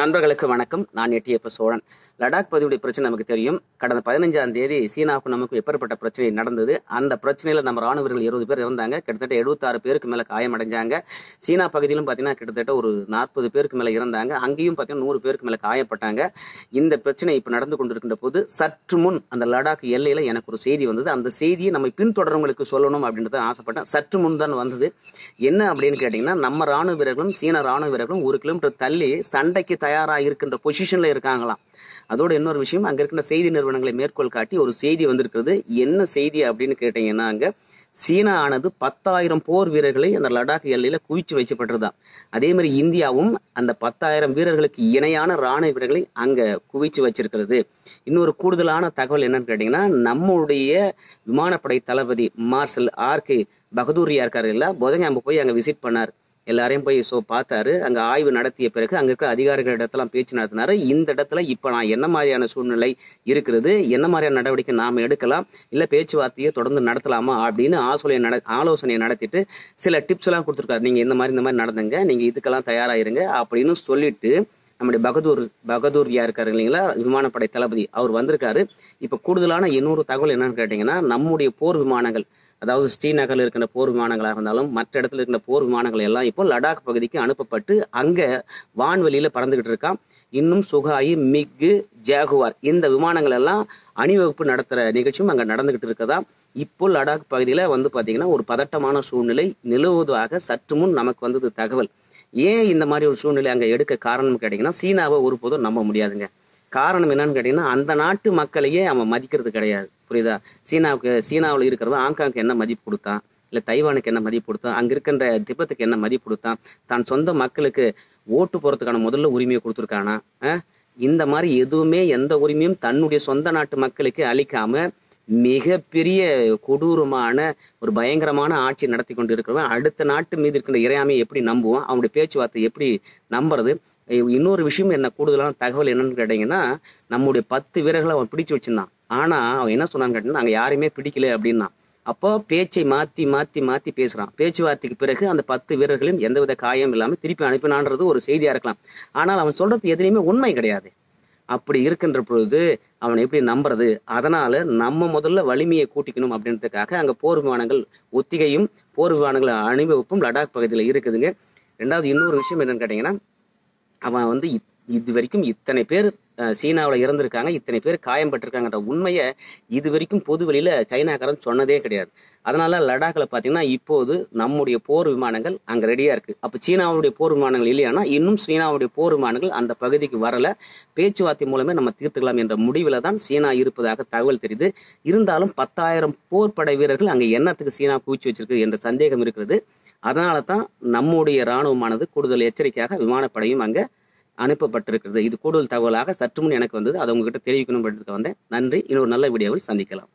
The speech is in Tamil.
நண்பர்களுக்கு வணக்கம் நான் எட்டியப்ப சோழன் லடாக் பகுதியுடைய பிரச்சனை நமக்கு தெரியும் கடந்த பதினஞ்சாம் தேதி சீனாவுக்கு நமக்கு எப்பேற்பட்ட பிரச்சனை நடந்தது அந்த பிரச்சனையில் நம்ம ராணுவர்கள் இருபது பேர் இருந்தாங்க கிட்டத்தட்ட எழுபத்தாறு பேருக்கு மேலே காயமடைஞ்சாங்க சீனா பகுதியிலும் பார்த்தீங்கன்னா கிட்டத்தட்ட ஒரு நாற்பது பேருக்கு மேலே இருந்தாங்க அங்கேயும் பார்த்தீங்கன்னா நூறு பேருக்கு மேலே காயப்பட்டாங்க இந்த பிரச்சனை இப்போ நடந்து கொண்டிருக்கின்ற போது சற்று முன் அந்த லடாக் எல்லையில் எனக்கு ஒரு செய்தி வந்தது அந்த செய்தியை நம்ம பின்தொடர்வங்களுக்கு சொல்லணும் அப்படின்றத ஆசைப்பட்டேன் சற்று முன் தான் வந்தது என்ன அப்படின்னு கேட்டிங்கன்னா நம்ம ராணுவ வீரர்களும் சீன ராணுவ வீரர்களும் ஒரு கிலோமீட்டர் தள்ளி சண்டைக்கு தயாராக இருக்கின்ற பொசிஷனில் இருக்காங்களாம் அதோட இன்னொரு விஷயம் அங்கே இருக்கின்ற செய்தி நிறுவனங்களை மேற்கோள் காட்டி ஒரு செய்தி வந்திருக்கிறது என்ன செய்தி அப்படின்னு கேட்டீங்கன்னா அங்கே சீனா ஆனது பத்தாயிரம் போர் வீரர்களை அந்த லடாக் எல்லையில் குவிச்சு வச்சப்பட்டிருதான் அதே மாதிரி இந்தியாவும் அந்த பத்தாயிரம் வீரர்களுக்கு இணையான ராணுவ வீரர்களை அங்கே குவிச்சு வச்சிருக்கிறது இன்னொரு கூடுதலான தகவல் என்னன்னு கேட்டிங்கன்னா நம்மளுடைய விமானப்படை தளபதி மார்ஷல் ஆர்கே பகதூரியா இருக்காரு இல்லை புதன்கிழமை போய் அங்கே விசிட் பண்ணார் எல்லாரையும் போய் ஸோ பார்த்தாரு அங்கே ஆய்வு நடத்திய பிறகு அங்கே இருக்கிற அதிகாரிகள் இடத்தெல்லாம் பேச்சு நடத்தினாரு இந்த இடத்துல இப்போ நான் என்ன மாதிரியான சூழ்நிலை இருக்கிறது என்ன மாதிரியான நடவடிக்கை நாம் எடுக்கலாம் இல்லை பேச்சுவார்த்தையை தொடர்ந்து நடத்தலாமா அப்படின்னு ஆசோலையை நட ஆலோசனையை நடத்திட்டு சில டிப்ஸ் எல்லாம் கொடுத்துருக்காரு நீங்கள் இந்த மாதிரி இந்த மாதிரி நடந்துங்க நீங்கள் இதுக்கெல்லாம் தயாராகிருங்க அப்படின்னு சொல்லிட்டு நம்முடைய பகதூர் பகதூர் யார் இருக்காரு இல்லைங்களா விமானப்படை தளபதி அவர் வந்திருக்காரு இப்போ கூடுதலான இன்னொரு தகவல் என்னன்னு கேட்டிங்கன்னா நம்முடைய போர் விமானங்கள் அதாவது ஸ்ரீநகரில் இருக்கிற போர் விமானங்களாக இருந்தாலும் மற்ற இடத்துல இருக்கிற போர் விமானங்கள் எல்லாம் இப்போ லடாக் பகுதிக்கு அனுப்பப்பட்டு அங்கே வான்வெளியில் பறந்துகிட்டு இருக்கான் இன்னும் சுகாயி மிகு ஜாகுவார் இந்த விமானங்கள் எல்லாம் அணிவகுப்பு நடத்துகிற நிகழ்ச்சியும் அங்கே நடந்துகிட்டு இருக்கதா இப்போ லடாக் பகுதியில் வந்து பார்த்தீங்கன்னா ஒரு பதட்டமான சூழ்நிலை நிலவுவதாக சற்று முன் நமக்கு வந்தது தகவல் ஏன் இந்த மாதிரி ஒரு சூழ்நிலை அங்கே எடுக்க காரணம் கேட்டிங்கன்னா சீனாவை ஒரு போதும் நம்ப முடியாதுங்க காரணம் என்னன்னு கேட்டிங்கன்னா அந்த நாட்டு மக்களையே அவன் மதிக்கிறது கிடையாது புரியுதா சீனாவுக்கு சீனாவில் இருக்கிறவன் ஹாங்காங்க்கு என்ன மதிப்பு கொடுத்தான் இல்லை தைவானுக்கு என்ன மதிப்பு கொடுத்தான் அங்கே இருக்கின்ற திபத்துக்கு என்ன மதிப்பு கொடுத்தான் தான் சொந்த மக்களுக்கு ஓட்டு போகிறதுக்கான முதல்ல உரிமையை கொடுத்துருக்கானா இந்த மாதிரி எதுவுமே எந்த உரிமையும் தன்னுடைய சொந்த நாட்டு மக்களுக்கு அளிக்காமல் மிகப்பெரிய கொடூரமான ஒரு பயங்கரமான ஆட்சி நடத்தி கொண்டு இருக்கிறவன் அடுத்த நாட்டு மீது இருக்கிற இறையாமையை எப்படி நம்புவான் அவனுடைய பேச்சுவார்த்தை எப்படி நம்புறது இன்னொரு விஷயம் என்ன கூடுதலான தகவல் என்னன்னு கேட்டீங்கன்னா நம்முடைய பத்து வீரர்களை அவன் பிடிச்சு வச்சிருந்தான் ஆனா அவன் என்ன சொன்னான்னு கேட்டீங்கன்னா அங்க யாரையுமே பிடிக்கல அப்படின்னா அப்போ பேச்சை மாத்தி மாத்தி மாத்தி பேசுறான் பேச்சுவார்த்தைக்கு பிறகு அந்த பத்து வீரர்களையும் எந்தவித காயம் இல்லாமல் திருப்பி அனுப்பினான்றது ஒரு செய்தியா இருக்கலாம் ஆனால் அவன் சொல்றது எதுலையுமே உண்மை கிடையாது அப்படி இருக்கின்ற பொழுது அவனை எப்படி நம்புறது அதனால நம்ம முதல்ல வலிமையை கூட்டிக்கணும் அப்படின்றதுக்காக அங்கே போர் விமானங்கள் ஒத்திகையும் போர் விமானங்கள் அணிவகுப்பும் லடாக் பகுதியில் இருக்குதுங்க ரெண்டாவது இன்னொரு விஷயம் என்னன்னு கேட்டிங்கன்னா அவன் வந்து இது வரைக்கும் இத்தனை பேர் சீனாவில் இறந்துருக்காங்க இத்தனை பேர் காயம் உண்மையை இது வரைக்கும் பொது வழியில் சைனாக்காரன் சொன்னதே கிடையாது அதனால லடாக்கில் பார்த்தீங்கன்னா இப்போது நம்முடைய போர் விமானங்கள் அங்கே ரெடியாக இருக்குது அப்போ சீனாவுடைய போர் விமானங்கள் இல்லையானா இன்னும் சீனாவுடைய போர் விமானங்கள் அந்த பகுதிக்கு வரல பேச்சுவார்த்தை மூலமே நம்ம தீர்த்துக்கலாம் என்ற முடிவில் தான் சீனா இருப்பதாக தகவல் தெரியுது இருந்தாலும் பத்தாயிரம் போர் படை வீரர்கள் அங்கே என்னத்துக்கு சீனா குவிச்சு வச்சிருக்கு என்ற சந்தேகம் இருக்கிறது அதனால தான் நம்முடைய இராணுவமானது கூடுதல் எச்சரிக்கையாக விமானப்படையும் அங்கே அனுப்பப்பட்டிருக்கிறது இது கூடுதல் தகவலாக சற்று முன் எனக்கு வந்தது அதை உங்ககிட்ட தெரிவிக்கணும் வந்தேன் நன்றி இன்னொரு நல்ல வீடியோவில் சந்திக்கலாம்